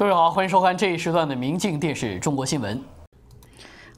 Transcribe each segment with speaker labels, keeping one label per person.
Speaker 1: 各位好，欢迎收看这一时段的《明镜电视中国新闻》。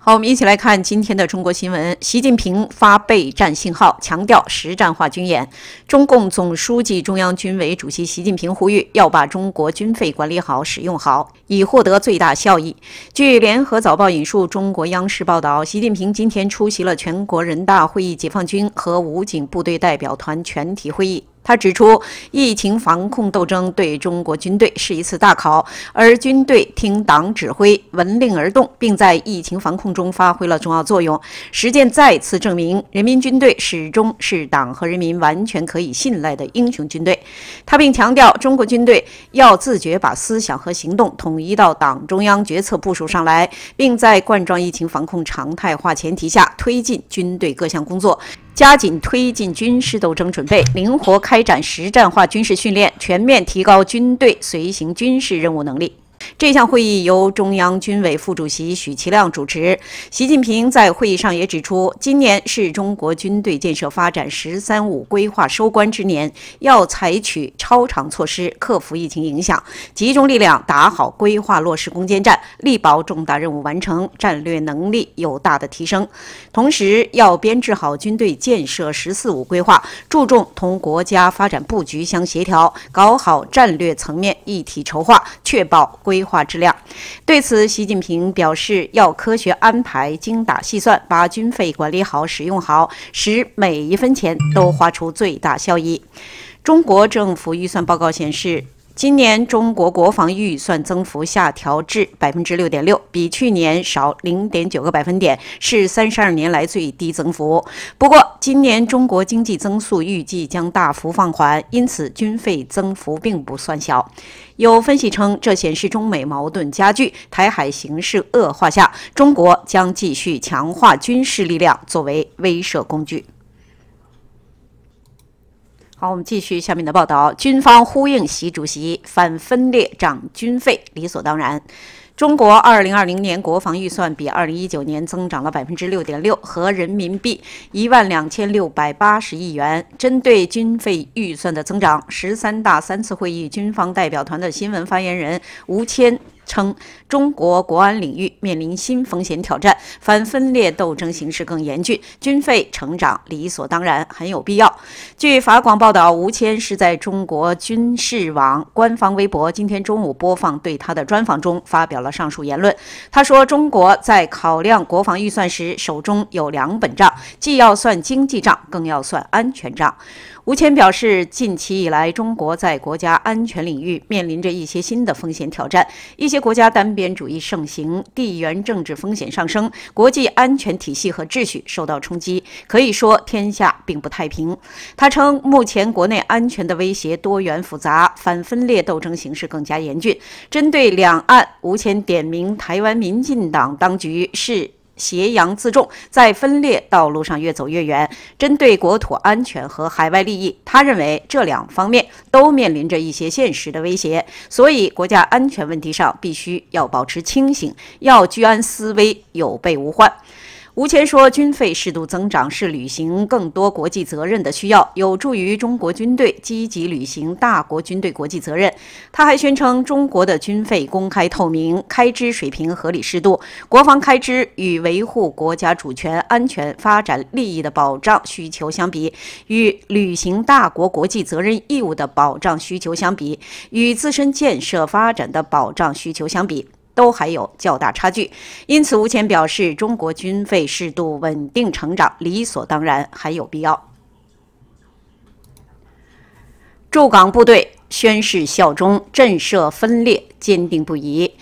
Speaker 1: 好，我们一起来看今天的中国新闻。习近平发备战信号，强调实战化军演。中共总书记、中央军委主席习近平呼吁，要把中国军费管理好、使用好，以获得最大效益。据《联合早报》引述中国央视报道，习近平今天出席了全国人大会议解放军和武警部队代表团全体会议。他指出，疫情防控斗争对中国军队是一次大考，而军队听党指挥、闻令而动，并在疫情防控中发挥了重要作用。实践再次证明，人民军队始终是党和人民完全可以信赖的英雄军队。他并强调，中国军队要自觉把思想和行动统一到党中央决策部署上来，并在冠状疫情防控常态化前提下推进军队各项工作。加紧推进军事斗争准备，灵活开展实战化军事训练，全面提高军队随行军事任务能力。这项会议由中央军委副主席许其亮主持。习近平在会议上也指出，今年是中国军队建设发展“十三五”规划收官之年，要采取超常措施克服疫情影响，集中力量打好规划落实攻坚战，力保重大任务完成，战略能力有大的提升。同时，要编制好军队建设“十四五”规划，注重同国家发展布局相协调，搞好战略层面一体筹划，确保规。规划质量，对此，习近平表示要科学安排、精打细算，把军费管理好、使用好，使每一分钱都花出最大效益。中国政府预算报告显示。今年中国国防预算增幅下调至百分之六点六，比去年少零点九个百分点，是三十二年来最低增幅。不过，今年中国经济增速预计将大幅放缓，因此军费增幅并不算小。有分析称，这显示中美矛盾加剧、台海形势恶化下，中国将继续强化军事力量作为威慑工具。好，我们继续下面的报道。军方呼应习主席反分裂，涨军费理所当然。中国二零二零年国防预算比二零一九年增长了百分之六点六，和人民币一万两千六百八十亿元。针对军费预算的增长，十三大三次会议军方代表团的新闻发言人吴谦。称中国国安领域面临新风险挑战，反分裂斗争形势更严峻，军费成长理所当然，很有必要。据法广报道，吴谦是在中国军事网官方微博今天中午播放对他的专访中发表了上述言论。他说，中国在考量国防预算时，手中有两本账，既要算经济账，更要算安全账。吴谦表示，近期以来，中国在国家安全领域面临着一些新的风险挑战。一些国家单边主义盛行，地缘政治风险上升，国际安全体系和秩序受到冲击，可以说天下并不太平。他称，目前国内安全的威胁多元复杂，反分裂斗争形势更加严峻。针对两岸，吴谦点名台湾民进党当局是。斜阳自重，在分裂道路上越走越远。针对国土安全和海外利益，他认为这两方面都面临着一些现实的威胁，所以国家安全问题上必须要保持清醒，要居安思危，有备无患。吴谦说，军费适度增长是履行更多国际责任的需要，有助于中国军队积极履行大国军队国际责任。他还宣称，中国的军费公开透明，开支水平合理适度，国防开支与维护国家主权安全发展利益的保障需求相比，与履行大国国际责任义务的保障需求相比，与自身建设发展的保障需求相比。都还有较大差距，因此吴谦表示，中国军费适度稳定成长理所当然，很有必要。驻港部队宣誓效忠，震慑分裂，坚定不移。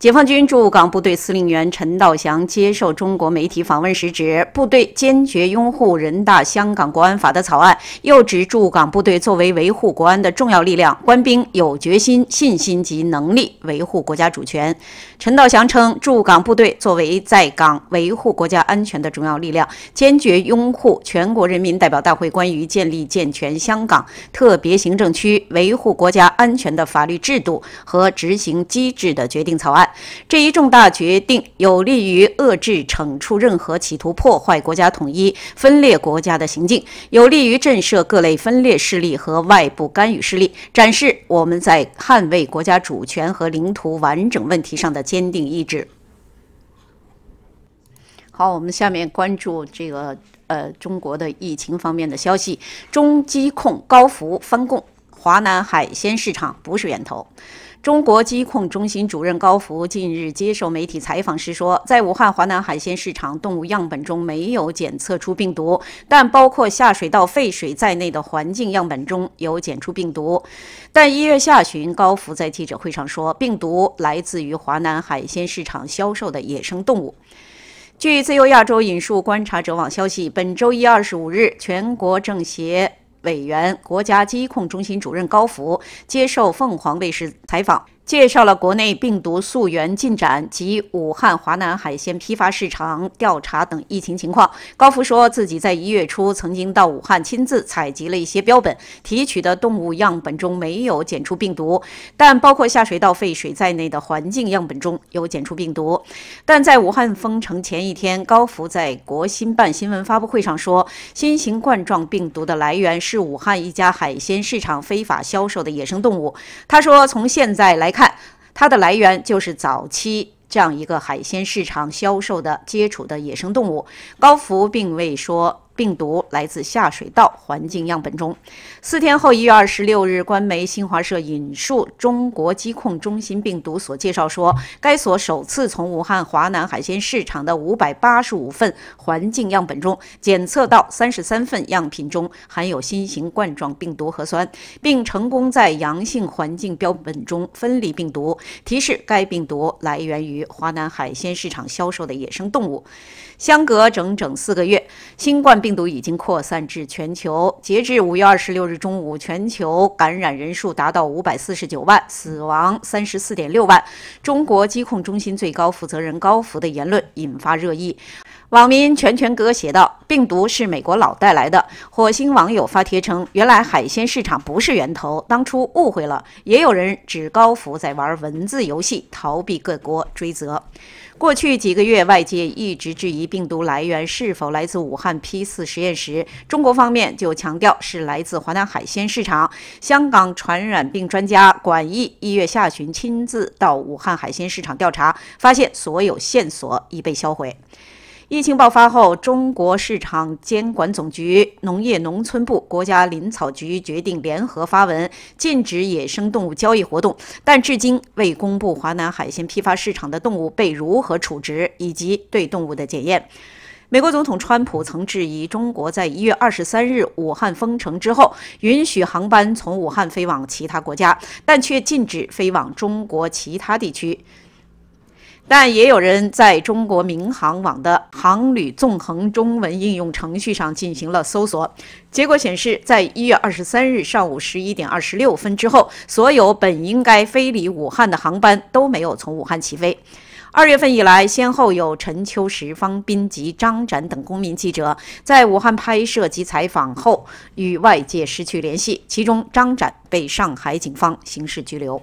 Speaker 1: 解放军驻港部队司令员陈道祥接受中国媒体访问时，指部队坚决拥护人大香港国安法的草案，又指驻港部队作为维护国安的重要力量，官兵有决心、信心及能力维护国家主权。陈道祥称，驻港部队作为在港维护国家安全的重要力量，坚决拥护全国人民代表大会关于建立健全香港特别行政区维护国家安全的法律制度和执行机制的决定草案。这一重大决定有利于遏制惩处任何企图破坏国家统一、分裂国家的行径，有利于震慑各类分裂势力和外部干预势力，展示我们在捍卫国家主权和领土完整问题上的坚定意志。好，我们下面关注这个呃中国的疫情方面的消息，中疾控高福翻供。华南海鲜市场不是源头。中国疾控中心主任高福近日接受媒体采访时说，在武汉华南海鲜市场动物样本中没有检测出病毒，但包括下水道废水在内的环境样本中有检出病毒。但一月下旬，高福在记者会上说，病毒来自于华南海鲜市场销售的野生动物。据自由亚洲引述观察者网消息，本周一二十五日，全国政协。委员、国家疾控中心主任高福接受凤凰卫视采访。介绍了国内病毒溯源进展及武汉华南海鲜批发市场调查等疫情情况。高福说自己在一月初曾经到武汉亲自采集了一些标本，提取的动物样本中没有检出病毒，但包括下水道废水在内的环境样本中有检出病毒。但在武汉封城前一天，高福在国新办新闻发布会上说，新型冠状病毒的来源是武汉一家海鲜市场非法销售的野生动物。他说，从现在来看。看它的来源，就是早期这样一个海鲜市场销售的接触的野生动物。高福并未说。病毒来自下水道环境样本中。四天后，一月二十六日，官媒新华社引述中国疾控中心病毒所介绍说，该所首次从武汉华南海鲜市场的五百八十五份环境样本中检测到三十三份样品中含有新型冠状病毒核酸，并成功在阳性环境标本中分离病毒，提示该病毒来源于华南海鲜市场销售的野生动物。相隔整整四个月，新冠病病毒已经扩散至全球。截至五月二十六日中午，全球感染人数达到五百四十九万，死亡三十四点六万。中国疾控中心最高负责人高福的言论引发热议。网民全权哥写道：“病毒是美国佬带来的。”火星网友发帖称：“原来海鲜市场不是源头，当初误会了。”也有人指高福在玩文字游戏，逃避各国追责。过去几个月，外界一直质疑病毒来源是否来自武汉 P 四实验室，中国方面就强调是来自华南海鲜市场。香港传染病专家管义一月下旬亲自到武汉海鲜市场调查，发现所有线索已被销毁。疫情爆发后，中国市场监管总局、农业农村部、国家林草局决定联合发文，禁止野生动物交易活动，但至今未公布华南海鲜批发市场的动物被如何处置以及对动物的检验。美国总统川普曾质疑，中国在一月二十三日武汉封城之后，允许航班从武汉飞往其他国家，但却禁止飞往中国其他地区。但也有人在中国民航网的“航旅纵横”中文应用程序上进行了搜索，结果显示，在一月二十三日上午十一点二十六分之后，所有本应该飞离武汉的航班都没有从武汉起飞。二月份以来，先后有陈秋实、方斌及张展等公民记者在武汉拍摄及采访后与外界失去联系，其中张展被上海警方刑事拘留。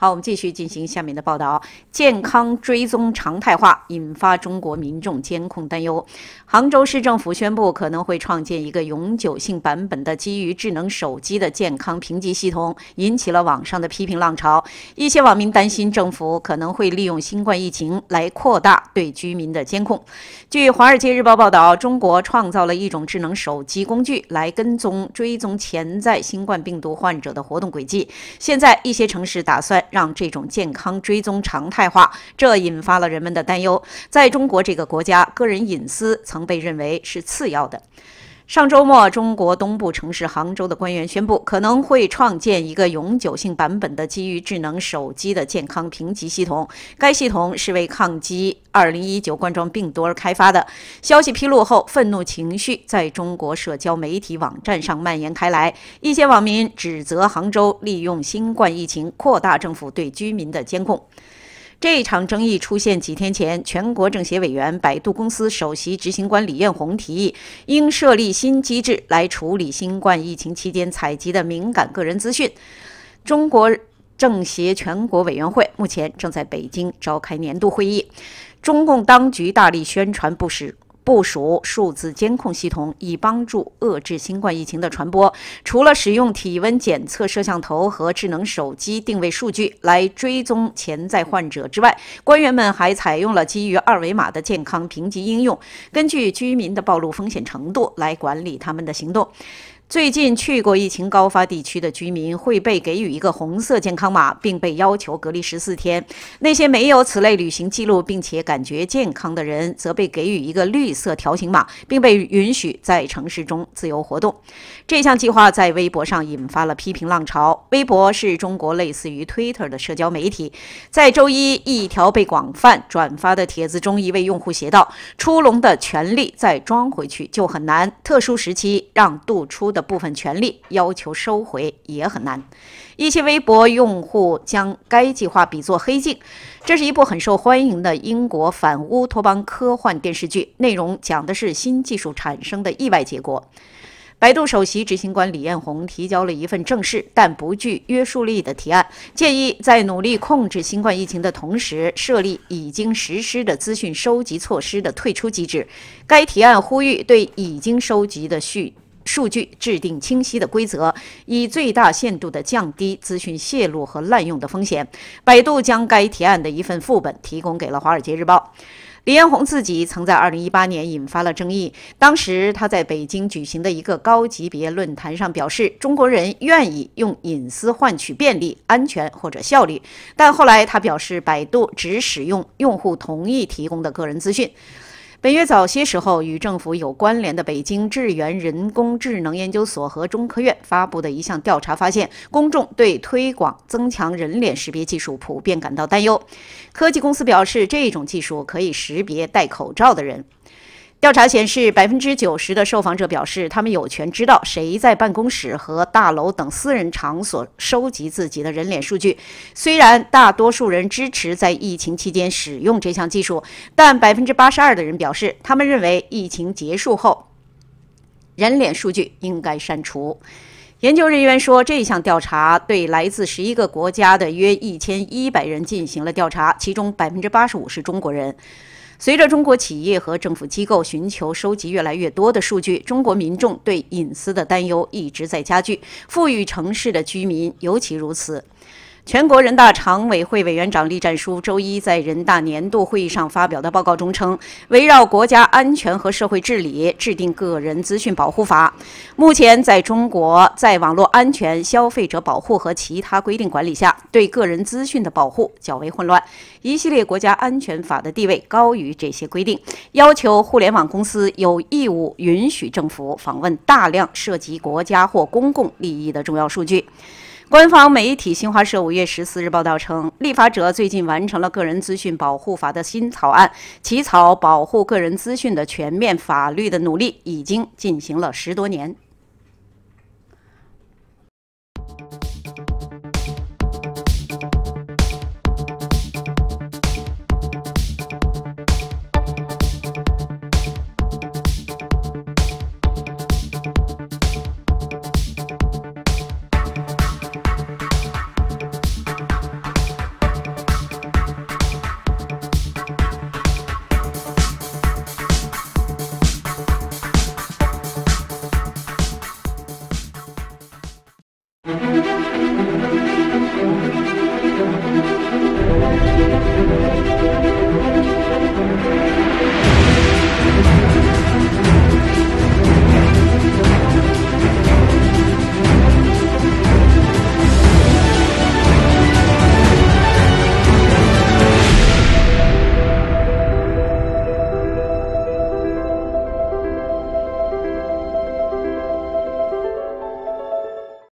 Speaker 1: 好，我们继续进行下面的报道。健康追踪常态化引发中国民众监控担忧。杭州市政府宣布可能会创建一个永久性版本的基于智能手机的健康评级系统，引起了网上的批评浪潮。一些网民担心政府可能会利用新冠疫情来扩大对居民的监控。据《华尔街日报》报道，中国创造了一种智能手机工具来跟踪追踪潜在新冠病毒患者的活动轨迹。现在一些城市打算。让这种健康追踪常态化，这引发了人们的担忧。在中国这个国家，个人隐私曾被认为是次要的。上周末，中国东部城市杭州的官员宣布，可能会创建一个永久性版本的基于智能手机的健康评级系统。该系统是为抗击二零一九冠状病毒而开发的。消息披露后，愤怒情绪在中国社交媒体网站上蔓延开来。一些网民指责杭州利用新冠疫情扩大政府对居民的监控。这场争议出现几天前，全国政协委员、百度公司首席执行官李彦宏提议，应设立新机制来处理新冠疫情期间采集的敏感个人资讯。中国政协全国委员会目前正在北京召开年度会议，中共当局大力宣传布施。部署数字监控系统，以帮助遏制新冠疫情的传播。除了使用体温检测摄像头和智能手机定位数据来追踪潜在患者之外，官员们还采用了基于二维码的健康评级应用，根据居民的暴露风险程度来管理他们的行动。最近去过疫情高发地区的居民会被给予一个红色健康码，并被要求隔离十四天。那些没有此类旅行记录并且感觉健康的人则被给予一个绿色条形码，并被允许在城市中自由活动。这项计划在微博上引发了批评浪潮。微博是中国类似于 Twitter 的社交媒体。在周一，一条被广泛转发的帖子中，一位用户写道：“出笼的权利再装回去就很难。特殊时期，让渡出的。”的部分权利要求收回也很难。一些微博用户将该计划比作《黑镜》，这是一部很受欢迎的英国反乌托邦科幻电视剧，内容讲的是新技术产生的意外结果。百度首席执行官李彦宏提交了一份正式但不具约束力的提案，建议在努力控制新冠疫情的同时，设立已经实施的资讯收集措施的退出机制。该提案呼吁对已经收集的续。数据制定清晰的规则，以最大限度地降低资讯泄露和滥用的风险。百度将该提案的一份副本提供给了《华尔街日报》。李彦宏自己曾在2018年引发了争议，当时他在北京举行的一个高级别论坛上表示，中国人愿意用隐私换取便利、安全或者效率。但后来他表示，百度只使用用户同意提供的个人资讯。本月早些时候，与政府有关联的北京智源人工智能研究所和中科院发布的一项调查发现，公众对推广增强人脸识别技术普遍感到担忧。科技公司表示，这种技术可以识别戴口罩的人。调查显示，百分之九十的受访者表示，他们有权知道谁在办公室和大楼等私人场所收集自己的人脸数据。虽然大多数人支持在疫情期间使用这项技术，但百分之八十二的人表示，他们认为疫情结束后，人脸数据应该删除。研究人员说，这项调查对来自十一个国家的约一千一百人进行了调查，其中百分之八十五是中国人。随着中国企业和政府机构寻求收集越来越多的数据，中国民众对隐私的担忧一直在加剧，富裕城市的居民尤其如此。全国人大常委会委员长栗战书周一在人大年度会议上发表的报告中称，围绕国家安全和社会治理制定个人资讯保护法。目前，在中国，在网络安全、消费者保护和其他规定管理下，对个人资讯的保护较为混乱。一系列国家安全法的地位高于这些规定，要求互联网公司有义务允许政府访问大量涉及国家或公共利益的重要数据。官方媒体新华社五月十四日报道称，立法者最近完成了个人资讯保护法的新草案，起草保护个人资讯的全面法律的努力已经进行了十多年。